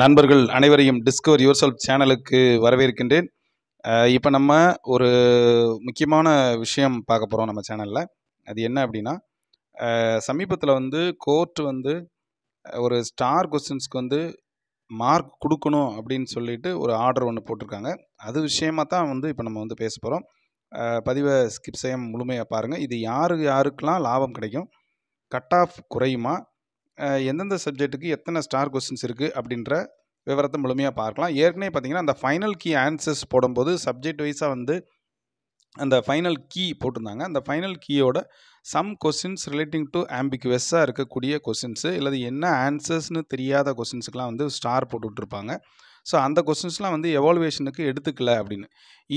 நண்பர்கள் அனைவரையும் discover your self சேனலுக்கு வரவேற்கின்றேன் இப்போ நம்ம ஒரு முக்கியமான விஷயம் பார்க்க போகிறோம் நம்ம சேனலில் அது என்ன அப்படின்னா சமீபத்தில் வந்து கோர்ட் வந்து ஒரு ஸ்டார் கொஸ்டின்ஸ்க்கு வந்து மார்க் கொடுக்கணும் அப்படின்னு சொல்லிட்டு ஒரு ஆர்டர் ஒன்று போட்டிருக்காங்க அது விஷயமா தான் வந்து இப்போ நம்ம வந்து பேச போகிறோம் பதிவை ஸ்கிப் செய்ய முழுமையாக பாருங்கள் இது யாருக்கு யாருக்கெல்லாம் லாபம் கிடைக்கும் கட் ஆஃப் குறையுமா எந்தெந்த சப்ஜெக்ட்டுக்கு எத்தனை ஸ்டார் கொஸ்டின்ஸ் இருக்குது அப்படின்ற விவரத்தை முழுமையாக பார்க்கலாம் ஏற்கனவே பார்த்தீங்கன்னா அந்த ஃபைனல் கீ ஆன்சர்ஸ் போடும்போது சப்ஜெக்ட் வைஸாக வந்து அந்த ஃபைனல் கீ போட்டிருந்தாங்க அந்த ஃபைனல் கீயோட சம் கொஸ்டின்ஸ் ரிலேட்டிங் டு ஆம்பிகுவஸாக இருக்கக்கூடிய கொஸ்டின்ஸு இல்லை என்ன ஆன்சர்ஸ்னு தெரியாத கொஸ்டின்ஸுக்கெலாம் வந்து ஸ்டார் போட்டுட்ருப்பாங்க ஸோ அந்த கொஸ்டின்ஸ்லாம் வந்து எவால்வேஷனுக்கு எடுத்துக்கல அப்படின்னு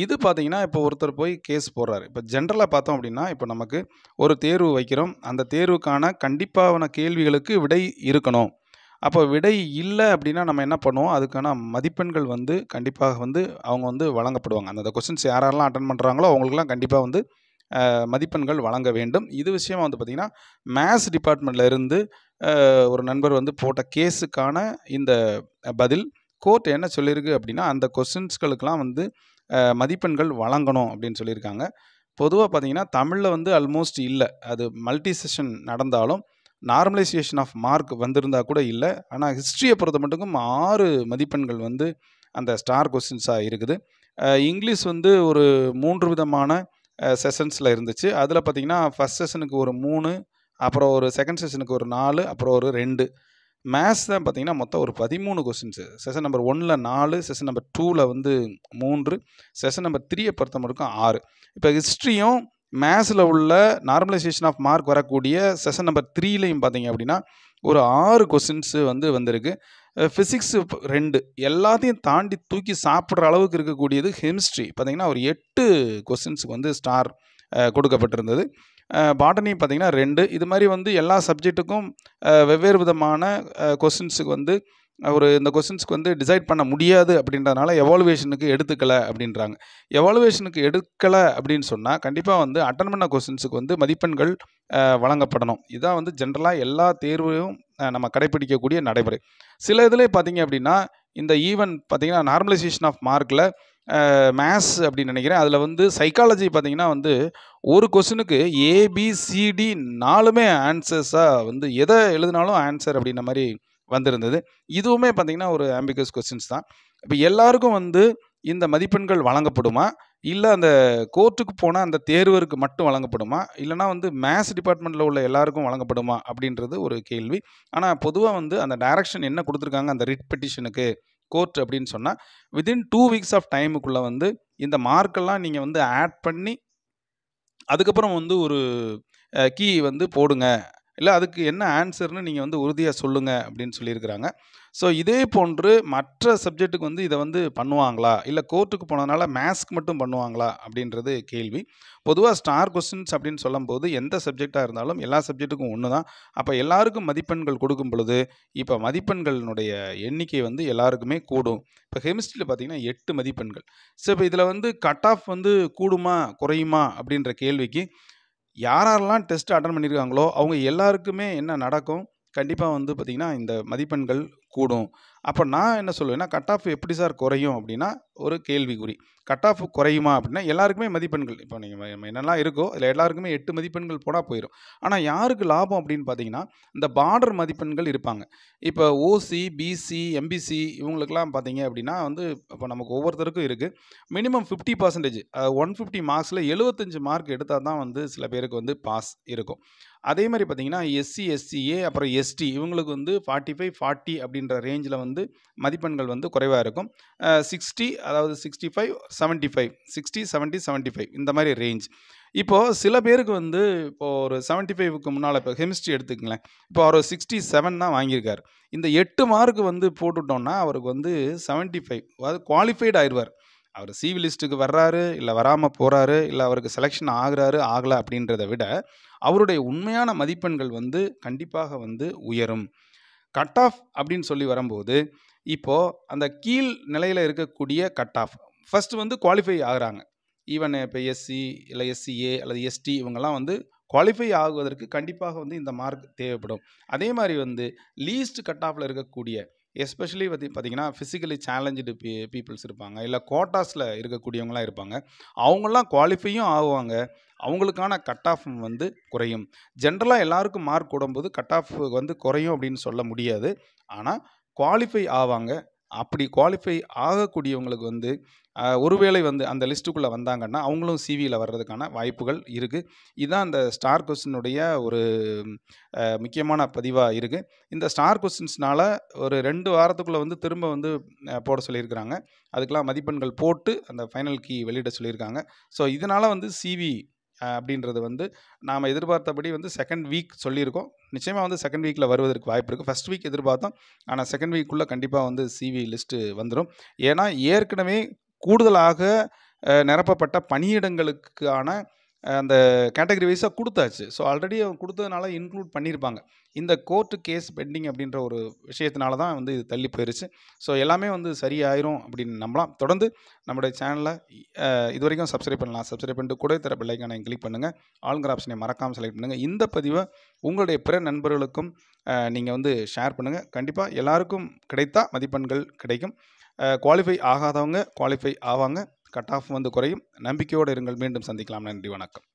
இது பார்த்தீங்கன்னா இப்போ ஒருத்தர் போய் கேஸ் போடுறாரு இப்போ ஜென்ரலாக பார்த்தோம் அப்படின்னா இப்போ நமக்கு ஒரு தேர்வு வைக்கிறோம் அந்த தேர்வுக்கான கண்டிப்பான கேள்விகளுக்கு விடை இருக்கணும் அப்போ விடை இல்லை அப்படின்னா நம்ம என்ன பண்ணுவோம் அதுக்கான மதிப்பெண்கள் வந்து கண்டிப்பாக வந்து அவங்க வந்து வழங்கப்படுவாங்க அந்த கொஸ்டின்ஸ் யாரெல்லாம் அட்டன் பண்ணுறாங்களோ அவங்களுக்குலாம் கண்டிப்பாக வந்து மதிப்பெண்கள் வழங்க வேண்டும் இது விஷயமாக வந்து பார்த்திங்கன்னா மேத்ஸ் டிபார்ட்மெண்ட்டில் இருந்து ஒரு நண்பர் வந்து போட்ட கேஸுக்கான இந்த பதில் கோர்ட் என்ன சொல்லியிருக்கு அப்படின்னா அந்த கொஸ்டின்ஸ்களுக்கெல்லாம் வந்து மதிப்பெண்கள் வழங்கணும் அப்படின்னு சொல்லியிருக்காங்க பொதுவாக பார்த்தீங்கன்னா தமிழில் வந்து அல்மோஸ்ட் இல்லை அது மல்டி செஷன் நடந்தாலும் நார்மலைசேஷன் ஆஃப் மார்க் வந்திருந்தால் கூட இல்லை ஆனால் ஹிஸ்ட்ரியை பொறுத்த மட்டுக்கும் ஆறு மதிப்பெண்கள் வந்து அந்த ஸ்டார் கொஸ்டின்ஸாக இருக்குது இங்கிலீஷ் வந்து ஒரு மூன்று விதமான செஷன்ஸில் இருந்துச்சு அதில் பார்த்திங்கன்னா ஃபஸ்ட் செஷனுக்கு ஒரு மூணு அப்புறம் ஒரு செகண்ட் செஷனுக்கு ஒரு நாலு அப்புறம் ஒரு ரெண்டு மேத்ஸ் தான் பார்த்தீங்கன்னா மொத்தம் ஒரு பதிமூணு கொஸ்டின்ஸ் செஷன் நம்பர் ஒனில் நாலு செஷன் நம்பர் டூவில் வந்து மூன்று செஷன் நம்பர் த்ரீயை பொறுத்த மட்டும் ஆறு இப்போ ஹிஸ்ட்ரியும் மேத்ஸில் உள்ள நார்மலைசேஷன் ஆஃப் மார்க் வரக்கூடிய செஷன் நம்பர் த்ரீலையும் பார்த்தீங்க அப்படின்னா ஒரு ஆறு கொஸ்டின்ஸு வந்து வந்திருக்கு ஃபிசிக்ஸ் ரெண்டு எல்லாத்தையும் தாண்டி தூக்கி சாப்பிட்ற அளவுக்கு இருக்கக்கூடியது கெமிஸ்ட்ரி பார்த்திங்கன்னா ஒரு எட்டு கொஸ்டின்ஸுக்கு வந்து ஸ்டார் கொடுக்கப்பட்டிருந்தது பாட்டனி பார்த்திங்கன்னா ரெண்டு இது மாதிரி வந்து எல்லா சப்ஜெக்ட்டுக்கும் வெவ்வேறு விதமான கொஸ்டின்ஸுக்கு வந்து ஒரு இந்த கொஸ்டின்ஸ்க்கு வந்து டிசைட் பண்ண முடியாது அப்படின்றதுனால எவாலுவேஷனுக்கு எடுத்துக்கலை அப்படின்றாங்க எவாலுவேஷனுக்கு எடுக்கலை அப்படின்னு சொன்னால் கண்டிப்பாக வந்து அட்டன் பண்ண கொஸ்டின்ஸுக்கு வந்து மதிப்பெண்கள் வழங்கப்படணும் இதுதான் வந்து ஜென்ரலாக எல்லா தேர்வையும் நம்ம கடைப்பிடிக்கக்கூடிய நடைமுறை சில இதில் பார்த்திங்க அப்படின்னா இந்த ஈவன் பார்த்திங்கன்னா நார்மலைசேஷன் ஆஃப் மார்க்கில் மேத்ஸ் அப்படின்னு நினைக்கிறேன் அதில் வந்து சைக்காலஜி பார்த்தீங்கன்னா வந்து ஒரு கொஸ்டினுக்கு ஏபிசிடி நாலுமே ஆன்சர்ஸாக வந்து எதை எழுதினாலும் ஆன்சர் அப்படின்ற மாதிரி வந்திருந்தது இதுவுமே பார்த்திங்கன்னா ஒரு ஆம்பிகஸ் கொஸ்டின்ஸ் தான் இப்போ எல்லாருக்கும் வந்து இந்த மதிப்பெண்கள் வழங்கப்படுமா இல்லை அந்த கோர்ட்டுக்கு போனால் அந்த தேர்வருக்கு மட்டும் வழங்கப்படுமா இல்லைனா வந்து மேத்ஸ் டிபார்ட்மெண்ட்டில் உள்ள எல்லாருக்கும் வழங்கப்படுமா அப்படின்றது ஒரு கேள்வி ஆனால் பொதுவாக வந்து அந்த டைரக்ஷன் என்ன கொடுத்துருக்காங்க அந்த ரிட் பெட்டிஷனுக்கு கோர்ட் அப்படின்னு சொன்னால் வித்தின் டூ வீக்ஸ் ஆஃப் டைமுக்குள்ளே வந்து இந்த மார்க்கெல்லாம் நீங்கள் வந்து ஆட் பண்ணி அதுக்கப்புறம் வந்து ஒரு கீ வந்து போடுங்க இல்லை அதுக்கு என்ன ஆன்சர்னு நீங்கள் வந்து உறுதியாக சொல்லுங்கள் அப்படின்னு சொல்லியிருக்கிறாங்க ஸோ இதே போன்று மற்ற சப்ஜெக்ட்டுக்கு வந்து இதை வந்து பண்ணுவாங்களா இல்லை கோர்ட்டுக்கு போனதுனால மேத்ஸ்க்கு மட்டும் பண்ணுவாங்களா அப்படின்றது கேள்வி பொதுவாக ஸ்டார் கொஸ்டின்ஸ் அப்படின்னு சொல்லும்போது எந்த சப்ஜெக்டாக இருந்தாலும் எல்லா சப்ஜெக்ட்டுக்கும் ஒன்று தான் அப்போ எல்லாருக்கும் மதிப்பெண்கள் கொடுக்கும் பொழுது இப்போ மதிப்பெண்களினுடைய எண்ணிக்கை வந்து எல்லாருக்குமே கூடும் இப்போ கெமிஸ்ட்ரியில் பார்த்தீங்கன்னா எட்டு மதிப்பெண்கள் ஸோ இப்போ இதில் வந்து கட் ஆஃப் வந்து கூடுமா குறையுமா அப்படின்ற கேள்விக்கு யாரெல்லாம் டெஸ்ட் அட்டன் பண்ணியிருக்காங்களோ அவங்க எல்லாருக்குமே என்ன நடக்கும் கண்டிப்பாக வந்து பார்த்திங்கன்னா இந்த மதிப்பெண்கள் கூடும் அப்போ நான் என்ன சொல்லுவேன்னா கட் ஆஃப் எப்படி சார் குறையும் அப்படின்னா ஒரு கேள்விக்குறி கட் ஆஃப் குறையுமா அப்படின்னா எல்லாருக்குமே மதிப்பெண்கள் இப்போ நீங்கள் என்னெல்லாம் இருக்கோ இதில் எல்லாருக்குமே எட்டு மதிப்பெண்கள் போனால் போயிடும் ஆனால் யாருக்கு லாபம் அப்படின்னு பார்த்தீங்கன்னா இந்த பார்டர் மதிப்பெண்கள் இருப்பாங்க இப்போ ஓசி பிசி எம்பிசி இவங்களுக்கெல்லாம் பார்த்தீங்க அப்படின்னா வந்து இப்போ நமக்கு ஒவ்வொருத்தருக்கும் இருக்குது minimum fifty percentage one fifty மார்க்ஸில் எழுபத்தஞ்சு மார்க் எடுத்தால் தான் வந்து சில பேருக்கு வந்து பாஸ் இருக்கும் அதே மாதிரி பார்த்தீங்கன்னா எஸ்சி எஸ்சிஏ அப்புறம் எஸ்டி இவங்களுக்கு வந்து ஃபார்ட்டி ஃபைவ் ஃபார்ட்டி அப்படின்ற ரேஞ்சில் வந்து மதிப்பெண்கள் வந்து குறைவாக இருக்கும் சிக்ஸ்டி அதாவது sixty five seventy five sixty seventy seventy five இந்த மாதிரி ரேஞ்ச் இப்போது சில பேருக்கு வந்து இப்போது ஒரு செவன்ட்டி ஃபைவுக்கு முன்னால் இப்போ கெமிஸ்ட்ரி எடுத்துக்கங்களேன் இப்போ அவர் சிக்ஸ்டி செவன் தான் வாங்கியிருக்கார் இந்த எட்டு மார்க் வந்து போட்டுட்டோன்னா அவருக்கு வந்து செவன்ட்டி ஃபைவ் அதாவது குவாலிஃபைடு ஆயிடுவார் அவர் சிவி லிஸ்ட்டுக்கு வர்றாரு இல்லை வராமல் போகிறாரு இல்லை அவருக்கு செலெக்ஷன் ஆகுறாரு ஆகலை அப்படின்றத விட அவருடைய உண்மையான மதிப்பெண்கள் வந்து கண்டிப்பாக வந்து உயரும் கட் ஆஃப் அப்படின்னு சொல்லி வரும்போது இப்போது அந்த கீழ் நிலையில் இருக்கக்கூடிய கட் ஆஃப் ஃபஸ்ட்டு வந்து குவாலிஃபை ஆகிறாங்க ஈவன் இப்போ எஸ்சி இல்லை எஸ்சிஏ அல்லது எஸ்டி இவங்கெல்லாம் வந்து குவாலிஃபை ஆகுவதற்கு கண்டிப்பாக வந்து இந்த மார்க் தேவைப்படும் அதே மாதிரி வந்து லீஸ்ட் கட் ஆஃபில் இருக்கக்கூடிய எஸ்பெஷலி பற்றி பார்த்திங்கன்னா ஃபிசிக்கலி சேலஞ்சு பீ பீப்புள்ஸ் இருப்பாங்க இல்லை கோட்டாஸில் இருக்கக்கூடியவங்களாம் இருப்பாங்க அவங்களாம் குவாலிஃபையும் ஆகுவாங்க அவங்களுக்கான கட் ஆஃப் வந்து குறையும் ஜென்ரலாக எல்லாருக்கும் மார்க் கூடும்போது கட் ஆஃப் வந்து குறையும் அப்படின்னு சொல்ல முடியாது ஆனால் குவாலிஃபை ஆவாங்க அப்படி குவாலிஃபை ஆகக்கூடியவங்களுக்கு வந்து ஒருவேளை வந்து அந்த லிஸ்ட்டுக்குள்ளே வந்தாங்கன்னா அவங்களும் சிவியில் வர்றதுக்கான வாய்ப்புகள் இருக்குது இதுதான் அந்த ஸ்டார் கொஸ்டினுடைய ஒரு முக்கியமான பதிவாக இருக்குது இந்த ஸ்டார் கொஸ்டின்ஸ்னால் ஒரு ரெண்டு வாரத்துக்குள்ளே வந்து திரும்ப வந்து போட சொல்லியிருக்கிறாங்க அதுக்கெலாம் மதிப்பெண்கள் போட்டு அந்த ஃபைனல் கீ வெளியிட சொல்லியிருக்காங்க ஸோ இதனால் வந்து சிவி அப்படின்றது வந்து நாம் எதிர்பார்த்தபடி வந்து செகண்ட் வீக் சொல்லியிருக்கோம் நிச்சயமாக வந்து செகண்ட் வீக்கில் வருவதற்கு வாய்ப்பு இருக்குது ஃபஸ்ட் வீக் எதிர்பார்த்தோம் ஆனால் செகண்ட் வீக்குள்ளே கண்டிப்பாக வந்து சிவி லிஸ்ட்டு வந்துடும் ஏன்னா ஏற்கனவே கூடுதலாக நிரப்பப்பட்ட பணியிடங்களுக்கான அந்த கேட்டகரி வைஸாக கொடுத்தாச்சு ஸோ ஆல்ரெடி அவங்க கொடுத்ததுனால இன்க்ளூட் பண்ணியிருப்பாங்க இந்த கோர்ட்டு கேஸ் பெண்டிங் அப்படின்ற ஒரு விஷயத்தினால தான் வந்து இது தள்ளி போயிருச்சு ஸோ எல்லாமே வந்து சரியாயிரும் அப்படின்னு நம்பலாம் தொடர்ந்து நம்மளுடைய சேனலை இது வரைக்கும் சப்ஸ்கிரைப் பண்ணலாம் சப்ஸ்கிரைப் பண்ணிட்டு கூட தர பிள்ளைக்கான கிளிக் பண்ணுங்கள் ஆளுங்கிற ஆப்ஷனை மறக்காமல் செலக்ட் பண்ணுங்கள் இந்த பதிவை உங்களுடைய பிற நண்பர்களுக்கும் நீங்கள் வந்து ஷேர் பண்ணுங்கள் கண்டிப்பாக எல்லாருக்கும் கிடைத்தா மதிப்பெண்கள் கிடைக்கும் குவாலிஃபை ஆகாதவங்க குவாலிஃபை ஆவாங்க கட் ஆஃப் வந்து குறையும் நம்பிக்கையோடு இருங்கள் மீண்டும் சந்திக்கலாம் நன்றி வணக்கம்